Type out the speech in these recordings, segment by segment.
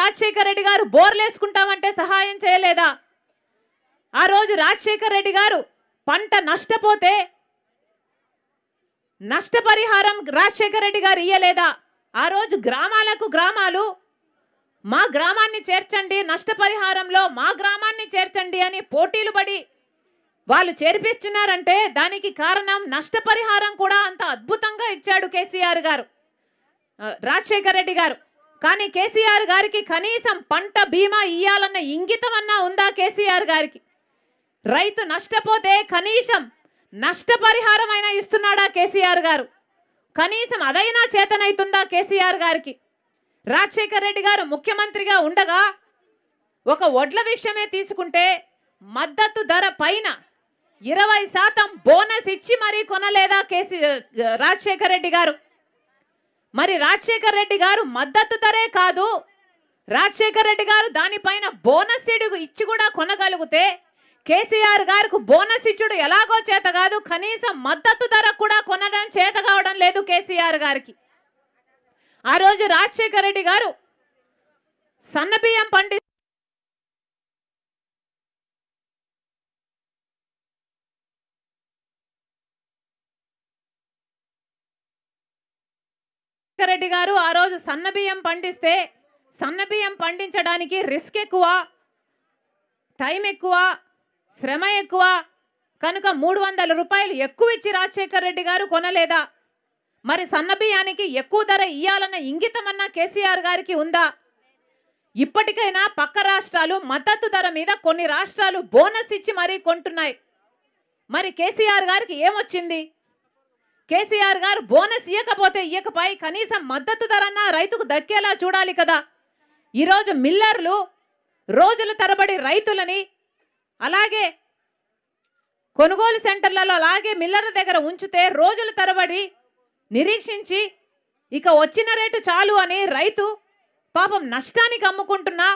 రాజశేఖర రెడ్డి గారు బోర్లేసుకుంటామంటే సహాయం చేయలేదా ఆ రోజు రాజశేఖర రెడ్డి గారు పంట నష్టపోతే నష్టపరిహారం రాజశేఖర రెడ్డి గారు ఇయ్యలేదా ఆ రోజు గ్రామాలకు గ్రామాలు మా గ్రామాన్ని చేర్చండి నష్టపరిహారంలో మా గ్రామాన్ని చేర్చండి అని పోటీలు పడి వాళ్ళు చేర్పిస్తున్నారంటే దానికి కారణం నష్టపరిహారం కూడా అంత అద్భుతంగా ఇచ్చాడు కేసీఆర్ గారు రాజశేఖర రెడ్డి గారు కానీ కేసీఆర్ గారికి కనీసం పంట బీమా ఇయ్యాలన్న ఇంగితం అన్నా ఉందా కేసీఆర్ గారికి రైతు నష్టపోతే కనీసం నష్టపరిహారం అయినా ఇస్తున్నాడా కేసీఆర్ గారు కనీసం అదైనా చేతనైతుందా కేసీఆర్ గారికి రాజశేఖర్ రెడ్డి గారు ముఖ్యమంత్రిగా ఉండగా ఒక వడ్ల విషయమే తీసుకుంటే మద్దతు ధర పైన ఇరవై శాతం బోనస్ ఇచ్చి మరీ కొనలేదా కేసీ రాజశేఖర్ రెడ్డి గారు మరి రాజశేఖర్ రెడ్డి గారు మద్దతు ధరే కాదు రాజశేఖర్ రెడ్డి గారు దానిపైన బోనస్ ఇడుగు ఇచ్చి కూడా కొనగలిగితే కేసీఆర్ గారికి బోనస్ ఇచ్చుడు ఎలాగో చేత కాదు కనీసం మద్దతు ధర కూడా కొనడం చేత కావడం లేదు కేసీఆర్ గారికి ఆ రోజు రాజశేఖర్ రెడ్డి గారు సన్నబియ్యం పండి రెడ్డి గారు ఆ రోజు సన్నబియ్యం పండిస్తే సన్నబియ్యం పండించడానికి రిస్క్ ఎక్కువ టైం ఎక్కువ శ్రమ ఎక్కువ కనుక మూడు వందల రూపాయలు ఎక్కువ ఇచ్చి రాజశేఖర్ రెడ్డి గారు కొనలేదా మరి సన్నబియ్యానికి ఎక్కువ ధర ఇయ్యాలన్న ఇంగితమన్నా కేసీఆర్ గారికి ఉందా ఇప్పటికైనా పక్క రాష్ట్రాలు మద్దతు ధర మీద కొన్ని రాష్ట్రాలు బోనస్ ఇచ్చి మరీ కొంటున్నాయి మరి కేసీఆర్ గారికి ఏమొచ్చింది కేసీఆర్ గారు బోనస్ ఇవ్వకపోతే ఇవ్వకపోయి కనీసం మద్దతు ధరన్నా రైతుకు దక్కేలా చూడాలి కదా ఈరోజు మిల్లర్లు రోజుల తరబడి రైతులని అలాగే కొనుగోలు సెంటర్లలో అలాగే మిల్లర్ల దగ్గర ఉంచితే రోజుల తరబడి నిరీక్షించి ఇక వచ్చిన రేటు చాలు అని రైతు పాపం నష్టానికి అమ్ముకుంటున్నా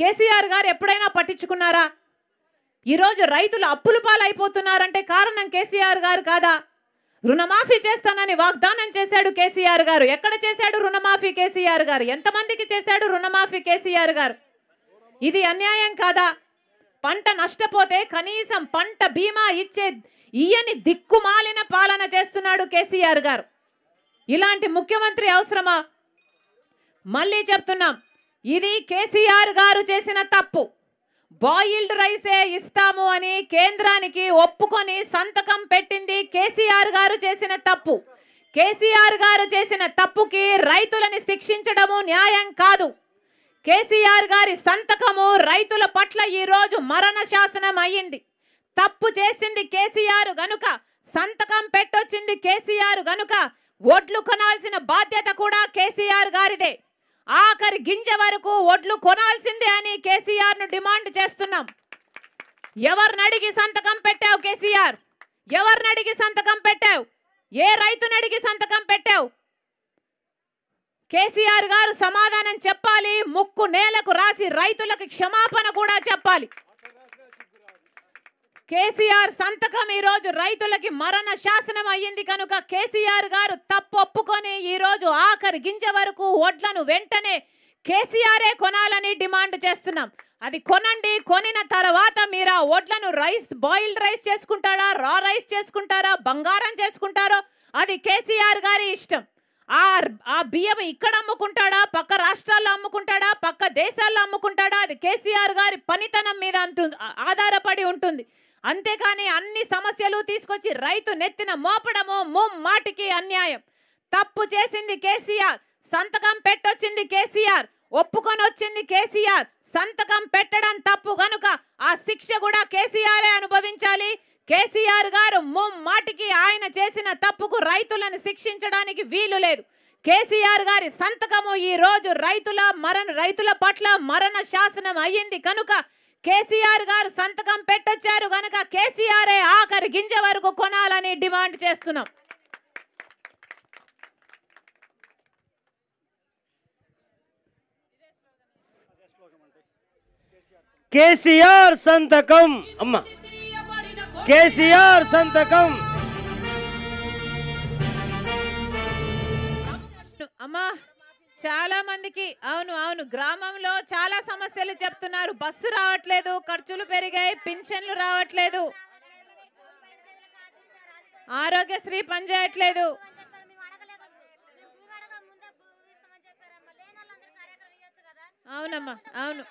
కేసీఆర్ గారు ఎప్పుడైనా పట్టించుకున్నారా ఈరోజు రైతులు అప్పులు పాలైపోతున్నారంటే కారణం కేసీఆర్ గారు కాదా రుణమాఫీ చేస్తానని వాగ్దానం చేశాడు కేసీఆర్ గారు ఎక్కడ చేశాడు రుణమాఫీ కేసీఆర్ గారు ఎంతమందికి చేశాడు రుణమాఫీ కేసీఆర్ గారు ఇది అన్యాయం కాదా పంట నష్టపోతే కనీసం పంట బీమా ఇచ్చే ఇయని దిక్కుమాలిన పాలన చేస్తున్నాడు కేసీఆర్ గారు ఇలాంటి ముఖ్యమంత్రి అవసరమా మళ్ళీ చెప్తున్నాం ఇది కేసీఆర్ గారు చేసిన తప్పు బాయిల్డ్ రైసే ఇస్తాము అని కేంద్రానికి ఒప్పుకొని సంతకం పెట్టింది కేసీఆర్ గారు చేసిన తప్పు కేసీఆర్ గారు చేసిన తప్పుకి రైతులని శిక్షించడము న్యాయం కాదు కేసీఆర్ గారి సంతకము రైతుల పట్ల ఈరోజు మరణ శాసనం అయ్యింది తప్పు చేసింది కేసీఆర్ గనుక సంతకం పెట్టొచ్చింది కేసీఆర్ గనుక ఓట్లు కొనాల్సిన బాధ్యత కూడా కేసీఆర్ గారిదే ఆఖరి గింజ వరకు ఒడ్లు కొనాల్సిందే అని కేసీఆర్ను డిమాండ్ చేస్తున్నాం ఎవరిని అడిగి సంతకం పెట్టావు కేసీఆర్ ఎవరిని అడిగి సంతకం పెట్టావు ఏ రైతుని అడిగి సంతకం పెట్టావు కేసీఆర్ గారు సమాధానం చెప్పాలి ముక్కు నేలకు రాసి రైతులకు క్షమాపణ కూడా చెప్పాలి కేసీఆర్ సంతకం ఈరోజు రైతులకి మరణ శాసనం అయ్యింది కనుక కేసీఆర్ గారు తప్పొప్పుకొని ఈరోజు ఆఖరి గింజ వరకు వడ్లను వెంటనే కేసీఆరే కొనాలని డిమాండ్ చేస్తున్నాం అది కొనండి కొనిన తర్వాత మీరు ఆ వడ్లను రైస్ బాయిల్డ్ రైస్ చేసుకుంటారా రా రైస్ చేసుకుంటారా బంగారం చేసుకుంటారో అది కేసీఆర్ గారి ఇష్టం ఆ ఆ బియ్యం ఇక్కడ అమ్ముకుంటాడా పక్క రాష్ట్రాల్లో అమ్ముకుంటాడా పక్క దేశాల్లో అమ్ముకుంటాడా అది కేసీఆర్ గారి పనితనం మీద అంతు ఆధారపడి ఉంటుంది అంతేకాని అన్ని సమస్యలు తీసుకొచ్చి రైతు నెత్తిన మోపడము ముమ్మాటికి అన్యాయం తప్పు చేసింది కేసీఆర్ సంతకం పెట్టొచ్చింది కేసీఆర్ ఒప్పుకొని వచ్చింది కేసీఆర్ సంతకం పెట్టడం తప్పు గనుక ఆ శిక్ష కూడా కేసీఆరే అనుభవించాలి కేసీఆర్ గారు ముమ్మాటికి ఆయన చేసిన తప్పుకు రైతులను శిక్షించడానికి వీలు లేదు కేసీఆర్ గారి సంతకము ఈ రోజు రైతుల మరణ రైతుల పట్ల మరణ శాసనం అయ్యింది కనుక కేసీఆర్ గారు సంతకం పెట్టొచ్చారు గనక కేసీఆర్ ఆఖరి గింజ వరకు కొనాలని డిమాండ్ చేస్తున్నాం కేసీఆర్ సంతకం అమ్మ కేసీఆర్ సంతకం అమ్మా చాలా మందికి అవును అవును గ్రామంలో చాలా సమస్యలు చెప్తున్నారు బస్సు రావట్లేదు ఖర్చులు పెరిగాయి పింఛన్లు రావట్లేదు ఆరోగ్యశ్రీ పనిచేయట్లేదు అవునమ్మా అవును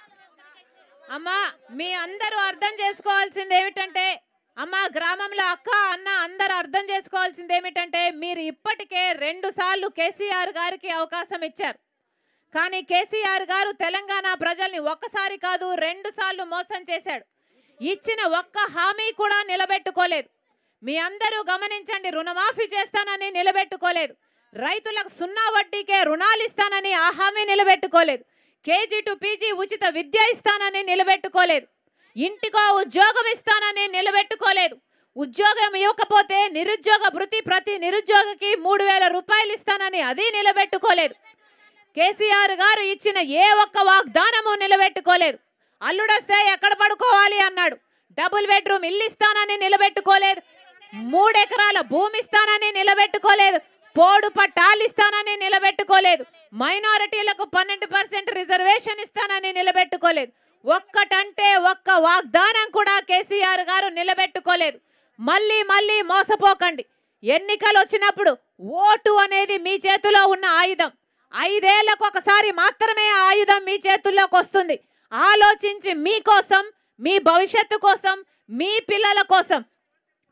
అమ్మా మీ అందరూ అర్థం చేసుకోవాల్సింది ఏమిటంటే అమ్మ గ్రామంలో అక్క అన్న అందరు అర్థం చేసుకోవాల్సింది ఏమిటంటే మీరు ఇప్పటికే రెండు సార్లు కేసీఆర్ గారికి అవకాశం ఇచ్చారు కానీ కేసీఆర్ గారు తెలంగాణ ప్రజల్ని ఒక్కసారి కాదు రెండు సార్లు మోసం చేశాడు ఇచ్చిన ఒక్క హామీ కూడా నిలబెట్టుకోలేదు మీ అందరూ గమనించండి రుణమాఫీ చేస్తానని నిలబెట్టుకోలేదు రైతులకు సున్నా వడ్డీకే రుణాలు ఇస్తానని ఆ హామీ నిలబెట్టుకోలేదు కేజీ టు పీజీ ఉచిత విద్య ఇస్తానని నిలబెట్టుకోలేదు ఇంటికో ఉద్యోగం ఇస్తానని నిలబెట్టుకోలేదు ఉద్యోగం ఇవ్వకపోతే నిరుద్యోగ భృతి ప్రతి నిరుద్యోగికి మూడు వేల రూపాయలు ఇస్తానని అది నిలబెట్టుకోలేదు కేసీఆర్ గారు ఇచ్చిన ఏ ఒక్క వాగ్దానము నిలబెట్టుకోలేదు అల్లుడొస్తే ఎక్కడ పడుకోవాలి అన్నాడు డబుల్ బెడ్రూమ్ ఇల్లు ఇస్తానని నిలబెట్టుకోలేదు మూడెకరాల భూమి ఇస్తానని నిలబెట్టుకోలేదు పోడు పట్టాలు ఇస్తానని నిలబెట్టుకోలేదు మైనారిటీలకు పన్నెండు పర్సెంట్ రిజర్వేషన్ ఇస్తానని నిలబెట్టుకోలేదు ఒక్కటంటే ఒక్క వాగ్దానం కూడా కేసీఆర్ గారు నిలబెట్టుకోలేదు మళ్ళీ మళ్ళీ మోసపోకండి ఎన్నికలు వచ్చినప్పుడు ఓటు అనేది మీ చేతిలో ఉన్న ఆయుధం ఐదేళ్లకు ఒకసారి మాత్రమే ఆయుధం మీ చేతుల్లోకి వస్తుంది ఆలోచించి మీకోసం మీ భవిష్యత్తు కోసం మీ పిల్లల కోసం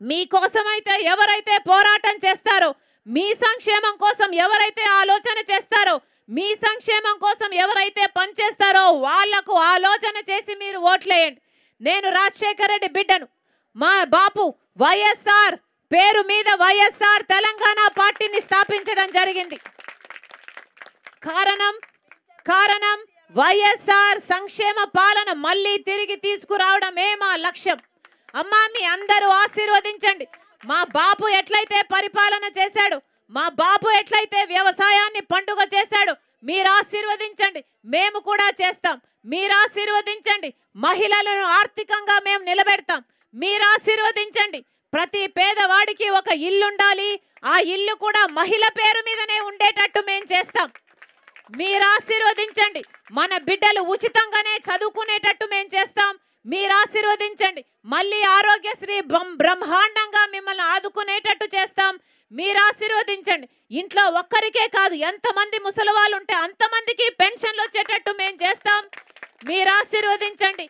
మీకోసమైతే ఎవరైతే పోరాటం చేస్తారో మీ సంక్షేమం కోసం ఎవరైతే ఆలోచన చేస్తారో మీ సంక్షేమం కోసం ఎవరైతే పనిచేస్తారో వాళ్లకు ఆలోచన చేసి మీరు ఓట్లేయండి నేను రాజశేఖర రెడ్డి బిడ్డను మా బాపు వైఎస్ఆర్ పేరు మీద వైఎస్ఆర్ తెలంగాణ పార్టీని స్థాపించడం జరిగింది కారణం కారణం వైఎస్ఆర్ సంక్షేమ పాలన మళ్ళీ తిరిగి తీసుకురావడమే మా లక్ష్యం అమ్మా మీ అందరూ ఆశీర్వదించండి మా బాపు ఎట్లయితే పరిపాలన చేశాడు మా బాబు ఎట్లయితే వ్యవసాయాన్ని పండుగ చేశాడు మీరు ఆశీర్వదించండి మేము కూడా చేస్తాం మీరు ఆశీర్వదించండి మహిళలను ఆర్థికంగా మేము నిలబెడతాం మీరు ఆశీర్వదించండి ప్రతి పేదవాడికి ఒక ఇల్లుండాలి ఆ ఇల్లు కూడా మహిళ పేరు మీదనే ఉండేటట్టు మేము చేస్తాం మీరు ఆశీర్వదించండి మన బిడ్డలు ఉచితంగానే చదువుకునేటట్టు మేము చేస్తాం మీరు ఆశీర్వదించండి మళ్ళీ ఆరోగ్యశ్రీ బ్రహ్మాండంగా మిమ్మల్ని ఆదుకునేటట్టు చేస్తాం మీరు ఆశీర్వదించండి ఇంట్లో ఒక్కరికే కాదు ఎంతమంది ముసలి వాళ్ళు ఉంటే అంతమందికి పెన్షన్లు వచ్చేటట్టు మేము చేస్తాం మీరు ఆశీర్వదించండి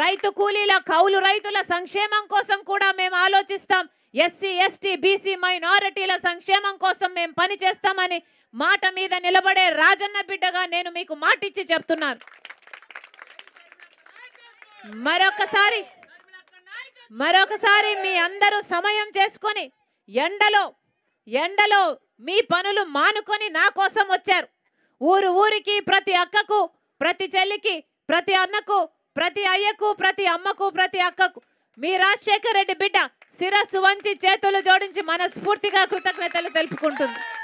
రైతు కూలీల కౌలు రైతుల సంక్షేమం కోసం కూడా మేము ఆలోచిస్తాం ఎస్సీ ఎస్టీ బీసీ మైనారిటీల సంక్షేమం కోసం మేము పని చేస్తామని మాట మీద నిలబడే రాజన్న బిడ్డగా నేను మీకు మాటిచ్చి చెప్తున్నాను మరొకసారి మరొకసారి మీ అందరూ సమయం చేసుకొని ఎండలో ఎండలో మీ పనులు మానుకొని నా కోసం వచ్చారు ఊరు ఊరికి ప్రతి అక్కకు ప్రతి చెల్లికి ప్రతి అన్నకు ప్రతి అయ్యకు ప్రతి అమ్మకు ప్రతి అక్కకు మీ రాజశేఖర్ రెడ్డి బిడ్డ శిరస్సు వంచి చేతులు జోడించి మనస్ఫూర్తిగా కృతజ్ఞతలు తెలుపుకుంటుంది